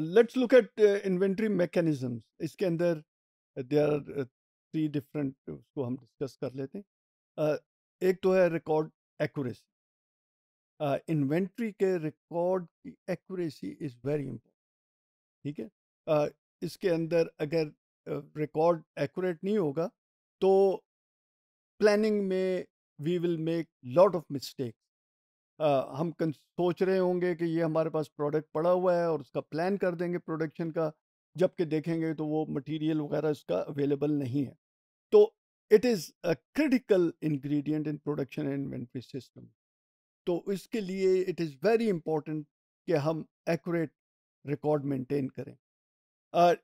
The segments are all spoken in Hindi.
Let's look at inventory mechanism इसके अंदर दे आर थ्री डिफरेंट उसको हम डिस्कस कर लेते हैं uh, एक तो है रिकॉर्ड एक्यूरेसी इन्वेंट्री के रिकॉर्ड की एक्यूरेसी इज़ वेरी इम्पोर्टेंट ठीक है uh, इसके अंदर अगर रिकॉर्ड uh, एक्यूरेट नहीं होगा तो प्लानिंग में we will make lot of mistake ah, हम सोच रहे होंगे कि ये हमारे पास प्रोडक्ट पड़ा हुआ है और उसका प्लान कर देंगे प्रोडक्शन का जबकि देखेंगे तो वो मटेरियल वगैरह इसका अवेलेबल नहीं है तो it is a critical ingredient in production and inventory system तो इसके लिए इट इज़ वेरी इम्पोर्टेंट कि हम एक्यूरेट रिकॉर्ड मेंटेन करें और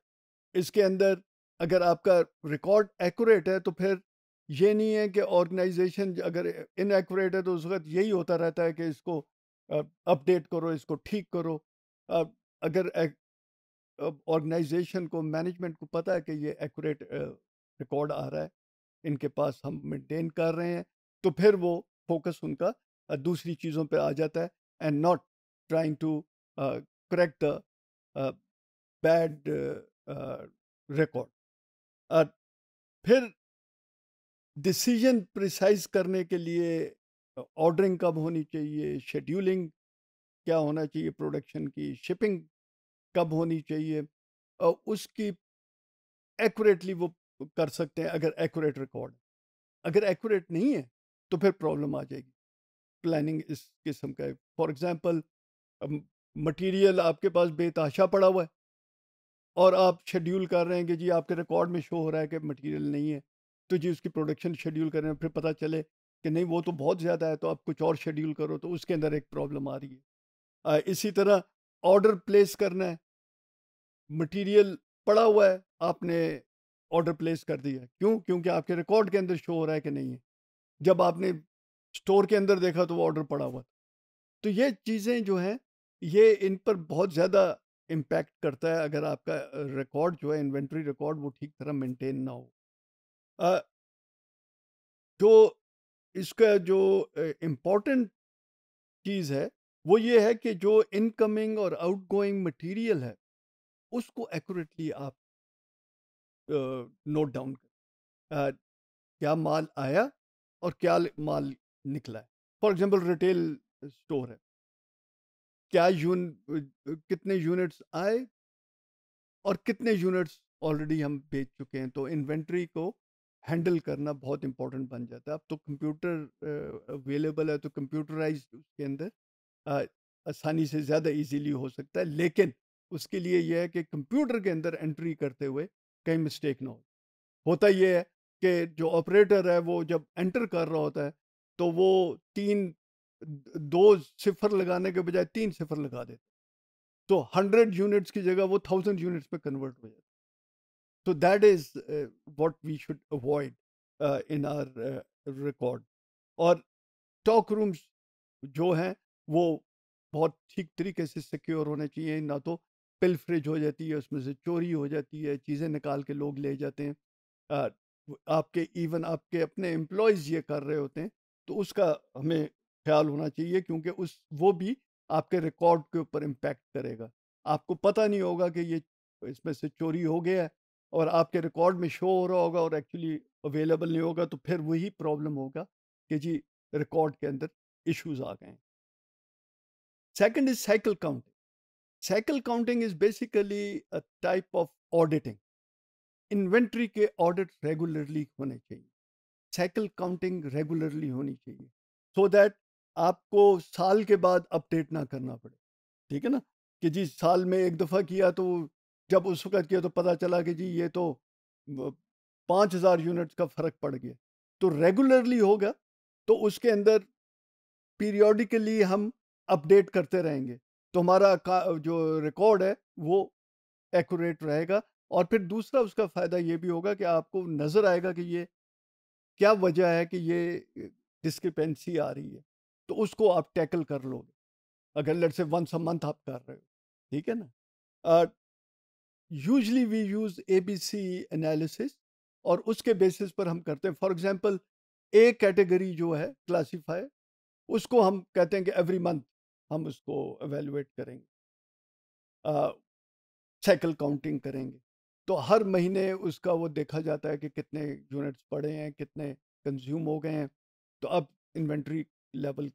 इसके अंदर अगर आपका रिकॉर्ड एक्यूरेट है तो फिर ये नहीं है कि ऑर्गेनाइजेशन अगर इनएक्यूरेट है तो उस वक्त यही होता रहता है कि इसको अपडेट करो इसको ठीक करो अगर ऑर्गेनाइजेशन को मैनेजमेंट को पता है कि ये एक्यूरेट रिकॉर्ड आ रहा है इनके पास हम मेंटेन कर रहे हैं तो फिर वो फोकस उनका दूसरी चीज़ों पे आ जाता है and not trying to correct the bad record फिर डिसीजन प्रिसाइज करने के लिए ऑर्डरिंग कब होनी चाहिए शेड्यूलिंग क्या होना चाहिए प्रोडक्शन की शिपिंग कब होनी चाहिए और उसकी एक्यूरेटली वो कर सकते हैं अगर एक्यूरेट रिकॉर्ड अगर एक्यूरेट नहीं है तो फिर प्रॉब्लम आ जाएगी प्लानिंग इस किस्म का फॉर एग्ज़ाम्पल मटेरियल आपके पास बेताशा पड़ा हुआ है और आप शेड्यूल कर रहे हैं कि जी आपके रिकॉर्ड में शो हो रहा है कि मटेरियल नहीं है तो जी उसकी प्रोडक्शन शेड्यूल करें फिर पता चले कि नहीं वो तो बहुत ज़्यादा है तो आप कुछ और शेड्यूल करो तो उसके अंदर एक प्रॉब्लम आ रही है आ, इसी तरह ऑर्डर प्लेस करना है मटीरियल पड़ा हुआ है आपने ऑर्डर प्लेस कर दिया क्यों क्योंकि आपके रिकॉर्ड के अंदर शो हो रहा है कि नहीं है जब आपने स्टोर के अंदर देखा तो वो ऑर्डर पड़ा हुआ तो ये चीज़ें जो हैं ये इन पर बहुत ज़्यादा इम्पेक्ट करता है अगर आपका रिकॉर्ड जो है इन्वेंट्री रिकॉर्ड वो ठीक तरह मेंटेन ना हो जो इसका जो इम्पोर्टेंट चीज़ है वो ये है कि जो इनकमिंग और आउटगोइंग मटेरियल है उसको एक्यूरेटली आप नोट डाउन कर क्या माल आया और क्या माल निकला है फॉर एग्जांपल रिटेल स्टोर है क्या यून कितने यूनिट्स आए और कितने यूनिट्स ऑलरेडी हम बेच चुके हैं तो इन्वेंट्री को हैंडल करना बहुत इम्पोर्टेंट बन जाता है अब तो कंप्यूटर अवेलेबल है तो कंप्यूटराइज उसके अंदर आसानी से ज़्यादा इजीली हो सकता है लेकिन उसके लिए यह है कि कंप्यूटर के अंदर एंट्री करते हुए कहीं मिस्टेक ना हो होता यह है कि जो ऑपरेटर है वो जब एंटर कर रहा होता है तो वो तीन दो सिफर लगाने के बजाय तीन सिफर लगा देते तो हंड्रेड यूनिट्स की जगह वो थाउजेंड यूनिट्स पे कन्वर्ट हो जाता So that is uh, what we should avoid uh, in our uh, record. और टॉक रूम्स जो हैं वो बहुत ठीक तरीके से सिक्योर होने चाहिए ना तो पिलफ्रिज हो जाती है उसमें से चोरी हो जाती है चीज़ें निकाल के लोग ले जाते हैं आ, आपके इवन आपके अपने एम्प्लॉयज़ ये कर रहे होते हैं तो उसका हमें ख्याल होना चाहिए क्योंकि उस वो भी आपके रिकॉर्ड के ऊपर इम्पेक्ट करेगा आपको पता नहीं होगा कि ये इसमें से चोरी हो गया है और आपके रिकॉर्ड में शो हो रहा होगा और एक्चुअली अवेलेबल नहीं होगा तो फिर वही प्रॉब्लम होगा कि जी रिकॉर्ड के अंदर इश्यूज आ गए second is cycle counting cycle counting is basically a type of auditing inventory के ऑडिट रेगुलरली होने चाहिए साइकिल काउंटिंग रेगुलरली होनी चाहिए सो so दैट आपको साल के बाद अपडेट ना करना पड़े ठीक है ना कि जी साल में एक दफ़ा किया तो जब उस वक्त किया तो पता चला कि जी ये तो पाँच हज़ार यूनिट का फ़र्क पड़ गया तो रेगुलरली होगा तो उसके अंदर पीरियोडिकली हम अपडेट करते रहेंगे तो हमारा जो रिकॉर्ड है वो एक्यूरेट रहेगा और फिर दूसरा उसका फ़ायदा ये भी होगा कि आपको नज़र आएगा कि ये क्या वजह है कि ये डिस्क्रिपेंसी आ रही है तो उसको आप टैकल कर लोगे अगर लड़ से वंस अ मंथ आप कर रहे हो ठीक है ना usually we use A B C analysis और उसके बेसिस पर हम करते हैं फॉर एग्जाम्पल ए कैटेगरी जो है क्लासीफाई उसको हम कहते हैं कि एवरी मंथ हम उसको एवेलुएट करेंगे साइकिल काउंटिंग करेंगे तो हर महीने उसका वो देखा जाता है कि कितने यूनिट्स पड़े हैं कितने कंज्यूम हो गए हैं तो अब इन्वेंट्री लेवल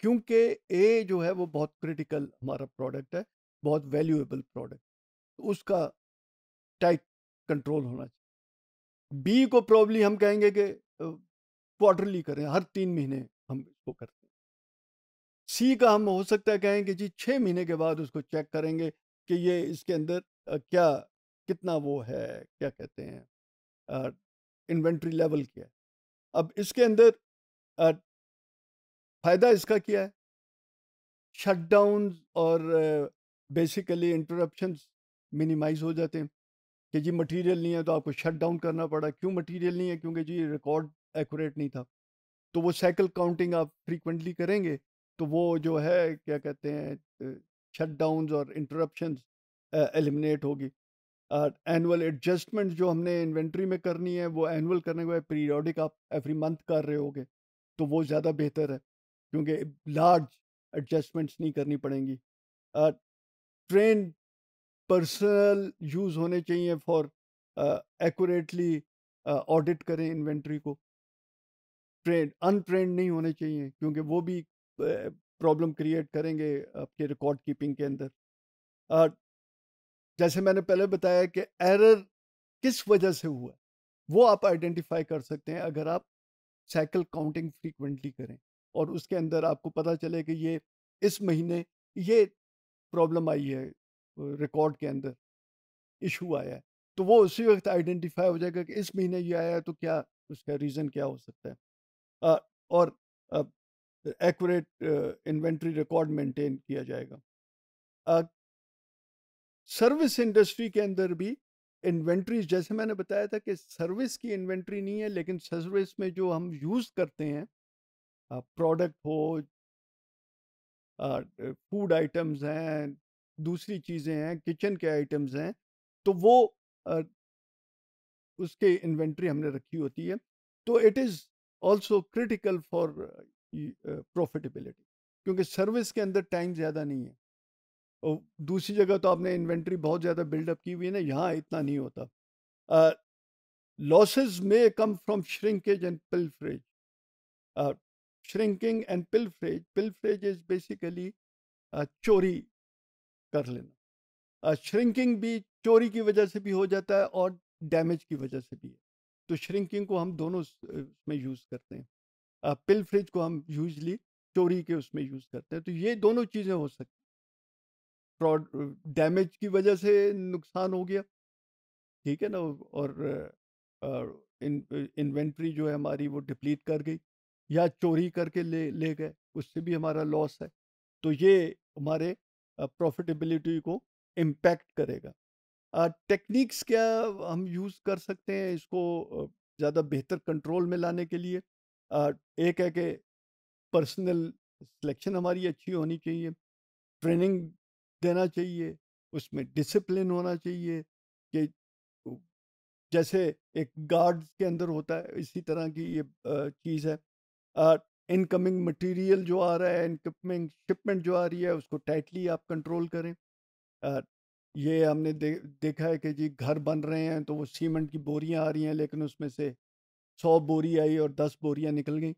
क्योंकि ए जो है वो बहुत क्रिटिकल हमारा प्रोडक्ट है बहुत वैल्यूएबल प्रोडक्ट उसका टाइट कंट्रोल होना चाहिए बी को प्रॉब्ली हम कहेंगे कि क्वार्टरली करें हर तीन महीने हम इसको करते हैं सी का हम हो सकता है कहें कि जी छः महीने के बाद उसको चेक करेंगे कि ये इसके अंदर क्या कितना वो है क्या कहते हैं इन्वेंट्री लेवल क्या है अब इसके अंदर फायदा इसका क्या है शटडाउन और बेसिकली इंटरप्शंस मिनिमाइज़ हो जाते हैं कि जी मटेरियल नहीं है तो आपको शट डाउन करना पड़ा क्यों मटेरियल नहीं है क्योंकि जी रिकॉर्ड एक्यूरेट नहीं था तो वो साइकिल काउंटिंग आप फ्रीक्वेंटली करेंगे तो वो जो है क्या कहते हैं शट डाउन और इंटरप्शन एलिमिनेट होगी एनुअल एडजस्टमेंट जो हमने इन्वेंट्री में करनी है वो एनुअल करने के बाद पीरियोडिक आप एवरी मंथ कर रहे होगे तो वो ज़्यादा बेहतर है क्योंकि लार्ज एडजस्टमेंट्स नहीं करनी पड़ेंगी ट्रेन पर्सनल यूज होने चाहिए फॉर एक्यूरेटली ऑडिट करें इन्वेंट्री को ट्रेंड अनट्रेंड नहीं होने चाहिए क्योंकि वो भी प्रॉब्लम uh, क्रिएट करेंगे आपके रिकॉर्ड कीपिंग के अंदर uh, जैसे मैंने पहले बताया कि एरर किस वजह से हुआ वो आप आइडेंटिफाई कर सकते हैं अगर आप साइकिल काउंटिंग फ्रीक्वेंटली करें और उसके अंदर आपको पता चले कि ये इस महीने ये प्रॉब्लम आई है रिकॉर्ड के अंदर इशू आया है तो वो उसी वक्त आइडेंटिफाई हो जाएगा कि इस महीने ये आया तो क्या उसका रीज़न क्या हो सकता है आ, और एक्यूरेट इन्वेंट्री रिकॉर्ड मेंटेन किया जाएगा सर्विस इंडस्ट्री के अंदर भी इन्वेंट्रीज जैसे मैंने बताया था कि सर्विस की इन्वेंट्री नहीं है लेकिन सर्विस में जो हम यूज़ करते हैं प्रोडक्ट हो फूड आइटम्स हैं दूसरी चीज़ें हैं किचन के आइटम्स हैं तो वो आ, उसके इन्वेंट्री हमने रखी होती है तो it is also critical for profitability क्योंकि सर्विस के अंदर टाइम ज़्यादा नहीं है और दूसरी जगह तो आपने इन्वेंट्री बहुत ज़्यादा बिल्डअप की हुई है ना यहाँ इतना नहीं होता losses may come from shrinkage and pilferage shrinking and pilferage pilferage is basically चोरी कर लेना श्रिंकिंग भी चोरी की वजह से भी हो जाता है और डैमेज की वजह से भी है तो श्रिंकिंग को हम दोनों उसमें यूज़ करते हैं पिल फ्रिज को हम यूजली चोरी के उसमें यूज़ करते हैं तो ये दोनों चीज़ें हो सकती फ्रॉड डैमेज की वजह से नुकसान हो गया ठीक है ना और इन्वेंट्री जो है हमारी वो डिप्लीट कर गई या चोरी करके ले ले गए उससे भी हमारा लॉस है तो ये हमारे प्रॉफिटेबिलिटी को इम्पैक्ट करेगा टेक्निक्स क्या हम यूज़ कर सकते हैं इसको ज़्यादा बेहतर कंट्रोल में लाने के लिए एक है कि पर्सनल सिलेक्शन हमारी अच्छी होनी चाहिए ट्रेनिंग देना चाहिए उसमें डिसिप्लिन होना चाहिए कि जैसे एक गार्ड के अंदर होता है इसी तरह की ये चीज़ है इनकमिंग मटेरियल जो आ रहा है इनकमिंग शिपमेंट जो आ रही है उसको टाइटली आप कंट्रोल करें आ, ये हमने दे, देखा है कि जी घर बन रहे हैं तो वो सीमेंट की बोरियां आ रही हैं लेकिन उसमें से सौ बोरी आई और दस बोरियां निकल गई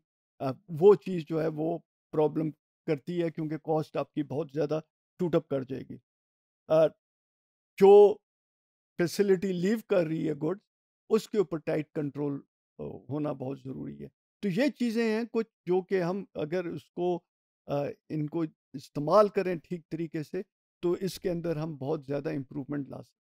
वो चीज़ जो है वो प्रॉब्लम करती है क्योंकि कॉस्ट आपकी बहुत ज़्यादा टूटअप कर जाएगी जो फैसिलिटी लीव कर रही है गुड्स उसके ऊपर टाइट कंट्रोल होना बहुत ज़रूरी है तो ये चीज़ें हैं कुछ जो कि हम अगर उसको इनको इस्तेमाल करें ठीक तरीके से तो इसके अंदर हम बहुत ज़्यादा इम्प्रूवमेंट ला सकते